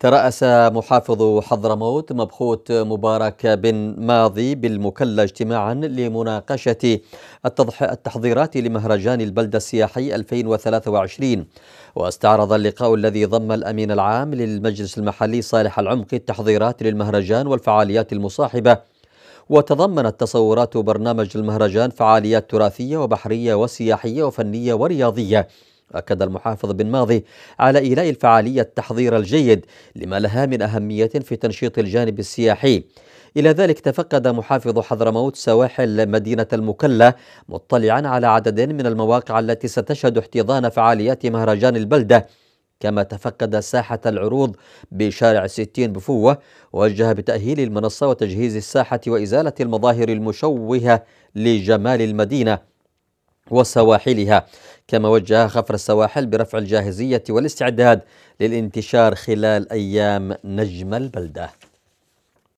ترأس محافظ حضرموت مبخوت مبارك بن ماضي بالمكلا اجتماعا لمناقشة التحضيرات لمهرجان البلدة السياحي 2023 واستعرض اللقاء الذي ضم الأمين العام للمجلس المحلي صالح العمق التحضيرات للمهرجان والفعاليات المصاحبة وتضمنت تصورات برنامج المهرجان فعاليات تراثية وبحرية وسياحية وفنية ورياضية أكد المحافظ بن ماضي على إيلاء الفعالية التحضير الجيد لما لها من أهمية في تنشيط الجانب السياحي إلى ذلك تفقد محافظ حضرموت سواحل مدينة المكلا مطلعا على عدد من المواقع التي ستشهد احتضان فعاليات مهرجان البلدة كما تفقد ساحة العروض بشارع ستين بفوة وجه بتأهيل المنصة وتجهيز الساحة وإزالة المظاهر المشوهة لجمال المدينة وسواحلها كما وجه خفر السواحل برفع الجاهزية والاستعداد للانتشار خلال أيام نجم البلدة